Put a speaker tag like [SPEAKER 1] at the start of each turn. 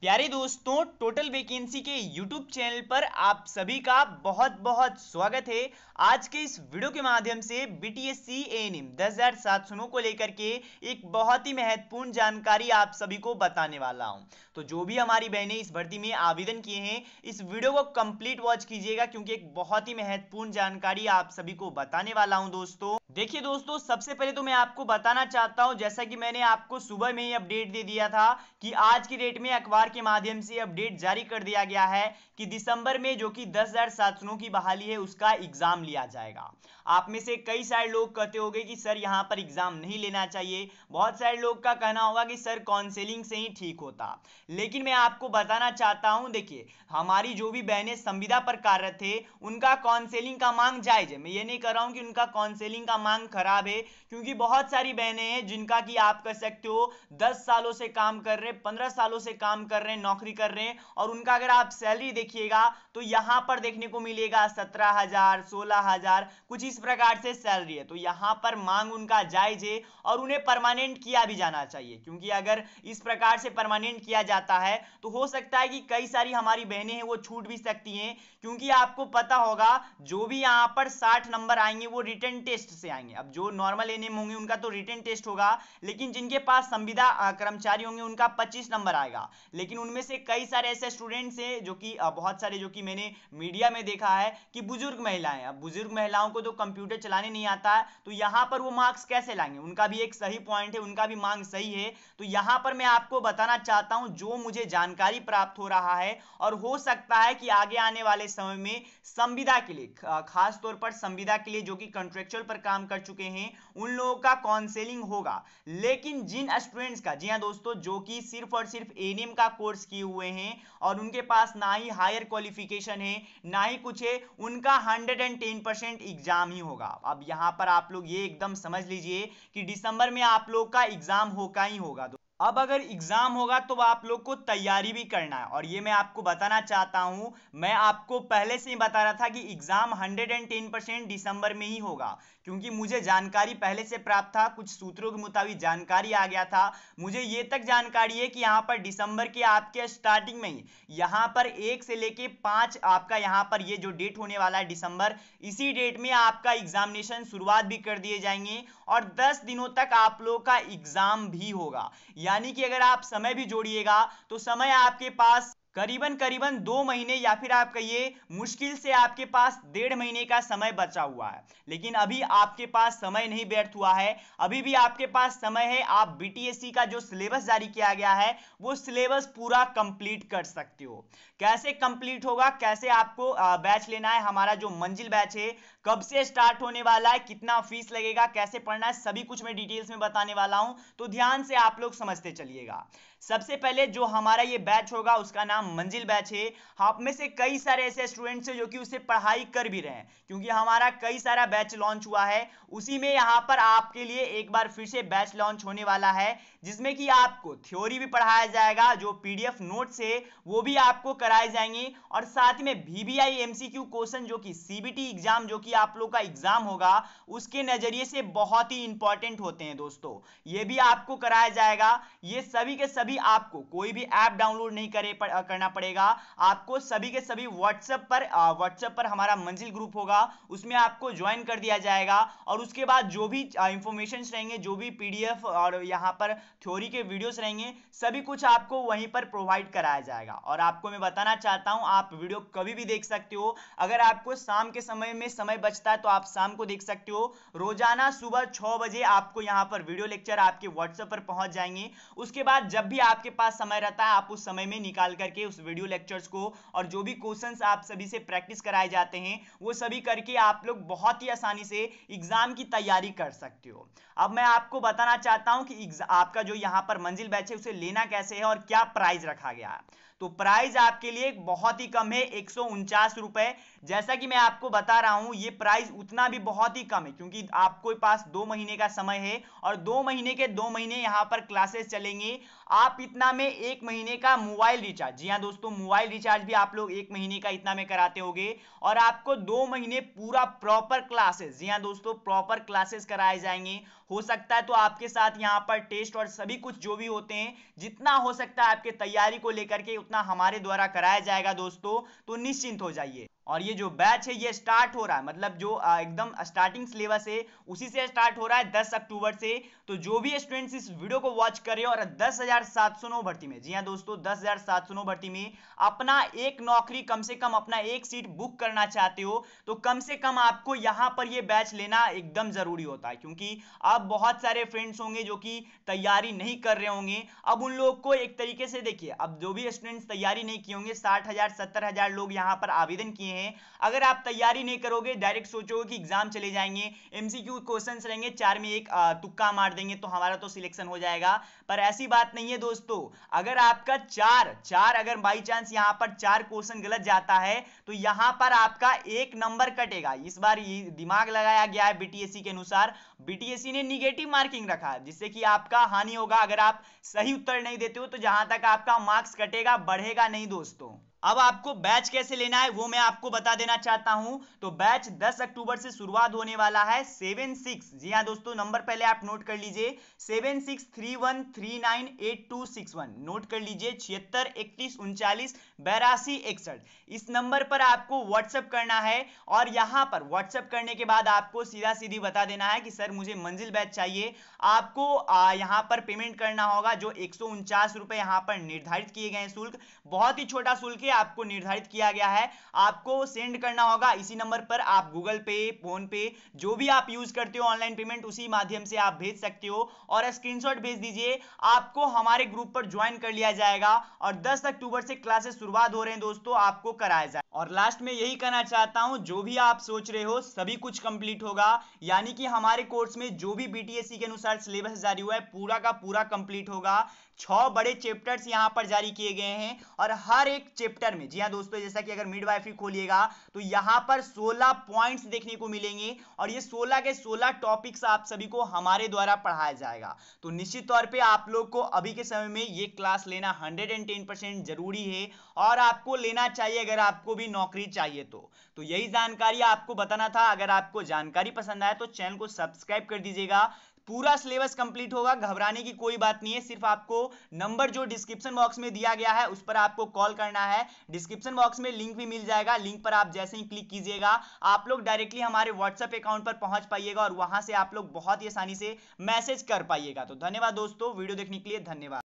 [SPEAKER 1] प्यारे दोस्तों total vacancy के यूट्यूब चैनल पर आप सभी का बहुत बहुत स्वागत है आज के इस वीडियो के माध्यम से B T S C N दस हजार सात सौ को लेकर के एक बहुत ही महत्वपूर्ण जानकारी आप सभी को बताने वाला हूं तो जो भी हमारी बहनें इस भर्ती में आवेदन किए हैं इस वीडियो को कंप्लीट वॉच कीजिएगा क्योंकि एक बहुत ही महत्वपूर्ण जानकारी आप सभी को बताने वाला हूँ दोस्तों देखिए दोस्तों सबसे पहले तो मैं आपको बताना चाहता हूँ जैसा कि मैंने आपको सुबह में ही अपडेट दे दिया था कि आज की डेट में अखबार सरकार के माध्यम से अपडेट जारी कर दिया गया है कि दिसंबर में जो कि दस हजार छात्रों की बहाली है उसका एग्जाम लिया जाएगा आप में से कई सारे लोग कहते होंगे कि सर यहाँ पर एग्जाम नहीं लेना चाहिए बहुत सारे लोग का कहना होगा कि सर काउंसिलिंग से ही ठीक होता लेकिन मैं आपको बताना चाहता हूँ देखिए हमारी जो भी बहनें संविदा पर कार्यरत थे उनका काउंसिलिंग का मांग जायज है मैं ये नहीं कर रहा हूँ कि उनका काउंसिलिंग का मांग खराब है क्योंकि बहुत सारी बहनें हैं जिनका कि आप कह सकते हो दस सालों से काम कर रहे पंद्रह सालों से काम कर कर रहे हैं नौकरी कर रहे हैं और उनका अगर आप सैलरी देखिएगा तो यहां पर देखने को मिलेगा सत्रह हजार सोलह हजार कुछ इस प्रकार से सैलरी है तो यहां पर मांग उनका जायज है और उन्हें परमानेंट किया भी जाना चाहिए क्योंकि अगर इस प्रकार से परमानेंट किया जाता है तो हो सकता है कि कई सारी हमारी बहनें हैं वो छूट भी सकती हैं क्योंकि आपको पता होगा जो भी यहाँ पर साठ नंबर आएंगे वो रिटर्न टेस्ट से आएंगे अब जो नॉर्मल एनएम होंगे उनका तो रिटर्न टेस्ट होगा लेकिन जिनके पास संविदा कर्मचारी होंगे उनका पच्चीस नंबर आएगा लेकिन लेकिन उनमें से कई सारे ऐसे स्टूडेंट्स हैं जो कि बहुत सारे जो कि मैंने मीडिया में देखा है कि बुजुर्ग महिलाएं अब बुजुर्ग महिलाओं को तो कंप्यूटर चलाने नहीं आता है तो यहाँ पर वो मार्क्स कैसे लाएंगे उनका भी एक सही पॉइंट है उनका भी मांग सही है तो यहाँ पर मैं आपको बताना चाहता हूँ जो मुझे जानकारी प्राप्त हो रहा है और हो सकता है कि आगे आने वाले समय में संविदा के लिए खासतौर पर संविदा के लिए जो कि कंट्रेक्चुअल पर काम कर चुके हैं उन लोगों का काउंसिलिंग होगा लेकिन जिन स्टूडेंट्स का जी हाँ दोस्तों जो कि सिर्फ और सिर्फ एनएम का कोर्स किए हुए हैं और उनके पास ना ही हायर क्वालिफिकेशन है ना ही कुछ है उनका 110 परसेंट एग्जाम ही होगा अब यहाँ पर आप लोग ये एकदम समझ लीजिए कि दिसंबर में आप लोग का एग्जाम होगा ही होगा अब अगर एग्ज़ाम होगा तो आप लोग को तैयारी भी करना है और ये मैं आपको बताना चाहता हूँ मैं आपको पहले से ही बता रहा था कि एग्ज़ाम 110 परसेंट दिसंबर में ही होगा क्योंकि मुझे जानकारी पहले से प्राप्त था कुछ सूत्रों के मुताबिक जानकारी आ गया था मुझे ये तक जानकारी है कि यहाँ पर दिसंबर के आपके स्टार्टिंग में ही यहाँ पर एक से लेके पाँच आपका यहाँ पर ये जो डेट होने वाला है दिसंबर इसी डेट में आपका एग्जामिनेशन शुरुआत भी कर दिए जाएंगे और दस दिनों तक आप लोग का एग्ज़ाम भी होगा यानी कि अगर आप समय भी जोड़िएगा तो समय आपके पास करीबन करीबन दो महीने या फिर आप कहिए मुश्किल से आपके पास डेढ़ महीने का समय बचा हुआ है लेकिन अभी आपके पास समय नहीं व्यर्थ हुआ है अभी भी आपके पास समय है आप बीटीएससी का जो सिलेबस जारी किया गया है वो सिलेबस पूरा कंप्लीट कर सकते हो कैसे कंप्लीट होगा कैसे आपको बैच लेना है हमारा जो मंजिल बैच है कब से स्टार्ट होने वाला है कितना फीस लगेगा कैसे पढ़ना है सभी कुछ मैं डिटेल्स में बताने वाला हूं तो ध्यान से आप लोग समझते चलिएगा सबसे पहले जो हमारा ये बैच होगा उसका नाम मंजिल बैच है आप में से कई सारे ऐसे स्टूडेंट्स हैं जो कि उसे पढ़ाई कर भी रहे हैं क्योंकि हमारा कई सारा बैच लॉन्च हुआ है उसी में यहाँ पर आपके लिए एक बार फिर से बैच लॉन्च होने वाला है जिसमें कि आपको थ्योरी भी पढ़ाया जाएगा जो पीडीएफ नोट्स है वो भी आपको कराए जाएंगे और साथ में वीवीआई एमसीक्यू क्वेश्चन जो कि सीबीटी एग्जाम जो कि आप लोग का एग्जाम होगा उसके नजरिए से बहुत ही इंपॉर्टेंट होते हैं दोस्तों ये भी आपको कराया जाएगा ये सभी के सभी आपको कोई भी ऐप डाउनलोड नहीं करे करना पड़ेगा आपको सभी के सभी व्हाट्सएप पर व्हाट्सएप पर हमारा मंजिल ग्रुप होगा उसमें आपको ज्वाइन कर दिया जाएगा और उसके बाद जो भी इंफॉर्मेशन रहेंगे जो भी पीडीएफ और यहाँ पर थ्योरी के वीडियोस रहेंगे सभी कुछ आपको वहीं पर प्रोवाइड कराया जाएगा और आपको मैं बताना चाहता हूँ आप वीडियो कभी भी देख सकते हो अगर आपको शाम के समय में समय बचता है तो आप शाम को देख सकते हो रोजाना सुबह छह बजे आपको यहाँ पर वीडियो लेक्चर आपके व्हाट्सएप पर पहुंच जाएंगे उसके बाद जब भी आपके पास समय रहता है आप उस समय में निकाल करके करके उस वीडियो लेक्चर्स को और जो भी क्वेश्चन आप सभी से प्रैक्टिस कराए जाते हैं वो सभी करके आप लोग बहुत ही आसानी से एग्जाम की तैयारी कर सकते हो अब मैं आपको बताना चाहता हूँ कि आपका जो यहाँ पर मंजिल बैच है उसे लेना कैसे है और क्या प्राइज रखा गया है तो प्राइस आपके लिए बहुत ही कम है एक रुपए जैसा कि मैं आपको बता रहा हूं ये प्राइस उतना भी बहुत ही कम है क्योंकि आपको पास दो महीने का समय है और दो महीने के दो महीने यहां पर क्लासेस चलेंगे आप इतना में एक महीने का मोबाइल रिचार्ज जी हाँ दोस्तों मोबाइल रिचार्ज भी आप लोग एक महीने का इतना में कराते होगे और आपको दो महीने पूरा प्रॉपर क्लासेस जी हाँ दोस्तों प्रॉपर क्लासेस कराए जाएंगे हो सकता है तो आपके साथ यहाँ पर टेस्ट और सभी कुछ जो भी होते हैं जितना हो सकता है आपके तैयारी को लेकर के उतना हमारे द्वारा कराया जाएगा दोस्तों तो निश्चिंत हो जाइए और ये जो बैच है ये स्टार्ट हो रहा है मतलब जो एकदम स्टार्टिंग सिलेबस है उसी से स्टार्ट हो रहा है 10 अक्टूबर से तो जो भी स्टूडेंट्स इस वीडियो को वॉच कर रहे हो और नौ भर्ती में जी हाँ दोस्तों दस हजार सात सौ नौ भर्ती में अपना एक नौकरी कम से कम अपना एक सीट बुक करना चाहते हो तो कम से कम आपको यहाँ पर ये बैच लेना एकदम ज़रूरी होता है क्योंकि अब बहुत सारे फ्रेंड्स होंगे जो कि तैयारी नहीं कर रहे होंगे अब उन लोग को एक तरीके से देखिए अब जो भी स्टूडेंट्स तैयारी नहीं किए होंगे साठ हजार लोग यहाँ पर आवेदन किए हैं हैं अगर आप तैयारी नहीं करोगे डायरेक्ट सोचोगे कि एग्जाम चले जाएंगे एमसीक्यू क्वेश्चंस रहेंगे चार में एक तुक्का मार देंगे तो हमारा तो सिलेक्शन हो जाएगा पर ऐसी बात नहीं है दोस्तों अगर आपका चार चार अगर बाई चांस यहाँ पर चार क्वेश्चन गलत जाता है तो यहाँ पर आपका एक नंबर कटेगा इस बार ये दिमाग लगाया गया है बीटीएससी के अनुसार बीटीएससी ने निगेटिव मार्किंग रखा जिससे कि आपका हानि होगा अगर आप सही उत्तर नहीं देते हो तो जहां तक आपका मार्क्स कटेगा बढ़ेगा नहीं दोस्तों अब आपको बैच कैसे लेना है वो मैं आपको बता देना चाहता हूं तो बैच 10 अक्टूबर से शुरुआत होने वाला है सेवन सिक्स जी हाँ दोस्तों नंबर पहले आप नोट कर लीजिए seven six three one three nine eight two six one note कर लीजिए छिहत्तर इकतीस उनचालीस बैरासी इकसठ इस नंबर पर आपको व्हाट्सअप करना है और यहाँ पर व्हाट्सअप करने के बाद आपको सीधा सीधी बता देना है कि सर मुझे मंजिल बैच चाहिए आपको यहाँ पर पेमेंट करना होगा जो एक सौ यहाँ पर निर्धारित किए गए शुल्क बहुत ही छोटा शुल्क है आपको निर्धारित किया गया है आपको सेंड करना होगा इसी नंबर पर आप गूगल पे फोन पे जो भी आप यूज करते हो ऑनलाइन पेमेंट उसी माध्यम से आप भेज सकते हो और स्क्रीनशॉट भेज दीजिए आपको हमारे ग्रुप पर ज्वाइन कर लिया जाएगा और 10 अक्टूबर से क्लासेस शुरुआत हो रहे हैं दोस्तों आपको कराया जाए और लास्ट में यही कहना चाहता हूं जो भी आप सोच रहे हो सभी कुछ कंप्लीट होगा यानी कि हमारे कोर्स में जो भी बीटीएससी के अनुसार सिलेबस जारी हुआ है पूरा का पूरा कंप्लीट होगा छह बड़े चैप्टर्स यहां पर जारी किए गए हैं और हर एक चैप्टर में जी हाँ दोस्तों जैसा कि अगर मिड वाइफरी खोलिएगा तो यहां पर 16 पॉइंट्स देखने को मिलेंगे और ये 16 के 16 टॉपिक्स आप सभी को हमारे द्वारा पढ़ाया जाएगा तो निश्चित तौर पे आप लोग को अभी के समय में ये क्लास लेना हंड्रेड जरूरी है और आपको लेना चाहिए अगर आपको भी नौकरी चाहिए तो, तो यही जानकारी आपको बताना था अगर आपको जानकारी पसंद आए तो चैनल को सब्सक्राइब कर दीजिएगा पूरा सिलेबस कंप्लीट होगा घबराने की कोई बात नहीं है सिर्फ आपको नंबर जो डिस्क्रिप्शन बॉक्स में दिया गया है उस पर आपको कॉल करना है डिस्क्रिप्शन बॉक्स में लिंक भी मिल जाएगा लिंक पर आप जैसे ही क्लिक कीजिएगा आप लोग डायरेक्टली हमारे व्हाट्सएप अकाउंट पर पहुंच पाइएगा और वहां से आप लोग बहुत ही आसानी से मैसेज कर पाइएगा तो धन्यवाद दोस्तों वीडियो देखने के लिए धन्यवाद